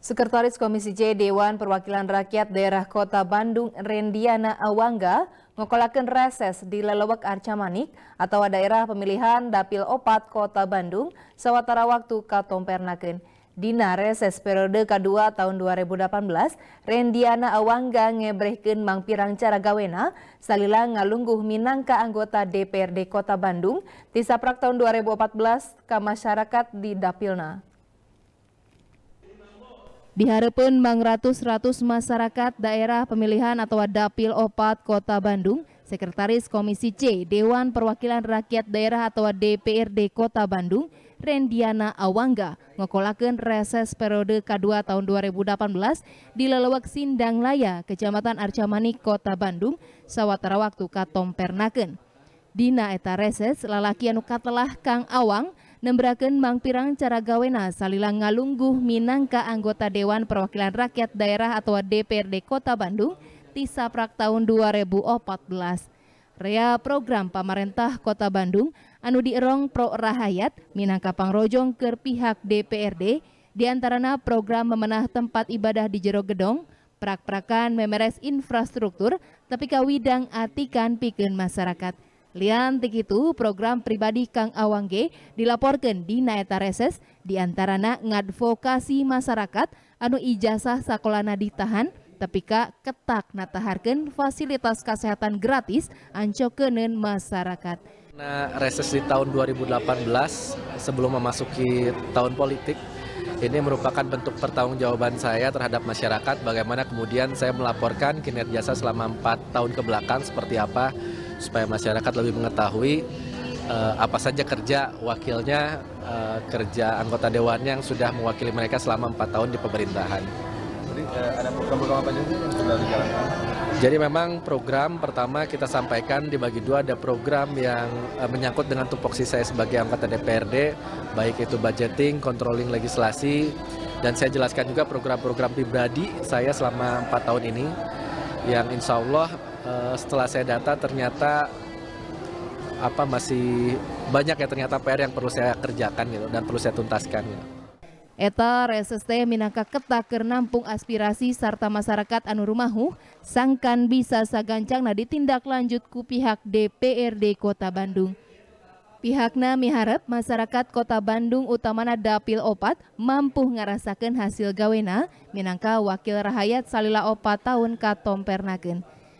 Sekretaris Komisi J Dewan Perwakilan Rakyat Daerah Kota Bandung Rendiana Awangga ngokolakan reses di Arca Manik atau daerah pemilihan Dapil Opat Kota Bandung sawatara waktu katompernakeun. Dina reses periode kedua tahun 2018, Rendiana Awangga ngebrehken mangpirang cara gawena salila ngalungguh minangka anggota DPRD Kota Bandung tisaprak tahun 2014 ke masyarakat di Dapilna. Diharapkan Bang ratus-ratus masyarakat daerah pemilihan atau Dapil Opat Kota Bandung, Sekretaris Komisi C Dewan Perwakilan Rakyat Daerah atau DPRD Kota Bandung, Rendiana Awangga, ngokolakan reses periode K2 tahun 2018 di lelewak Sindang Laya, Kecamatan Arcamanik Kota Bandung, sawatara waktu pernaken. Dina eta reses lalaki anu katelah Kang Awang nembraken mangpirang cara gawena salilang ngalungguh minangka anggota Dewan Perwakilan Rakyat Daerah atau DPRD Kota Bandung tisa prak tahun 2014. Rea program pemerintah Kota Bandung anu dierong pro rahayat minangka pangrojong ke pihak DPRD diantarana program memenah tempat ibadah di jero gedong, prak-prakan memeres infrastruktur, tapi kawidang atikan pikun masyarakat. Liantik itu program pribadi Kang Awangge dilaporkan di Naeta Reses di ngadvokasi masyarakat anu ijazah sakolana ditahan tepika ketak nataharkan fasilitas kesehatan gratis ancokenen masyarakat. Nah, reses di tahun 2018 sebelum memasuki tahun politik ini merupakan bentuk pertanggungjawaban saya terhadap masyarakat bagaimana kemudian saya melaporkan kinerja saya selama 4 tahun ke belakang seperti apa supaya masyarakat lebih mengetahui uh, apa saja kerja wakilnya, uh, kerja anggota dewan yang sudah mewakili mereka selama empat tahun di pemerintahan. Jadi uh, ada program-program apa saja yang sudah dijalankan? Jadi memang program pertama kita sampaikan dibagi dua ada program yang menyangkut dengan tupoksi saya sebagai anggota DPRD baik itu budgeting, controlling legislasi dan saya jelaskan juga program-program pribadi saya selama empat tahun ini yang insya Allah Eh, setelah saya data ternyata apa masih banyak ya ternyata PR yang perlu saya kerjakan gitu dan perlu saya tuntaskan gitu. Eta RSST minangka keta nampung aspirasi serta masyarakat anu rumahu sangkan bisa na ditindak lanjut ku pihak DPRD Kota Bandung. Pihakna miharap masyarakat Kota Bandung utamana Dapil Opat mampu ngarasakan hasil gawena minangka wakil Rakyat salila opat tahun katompernakeun.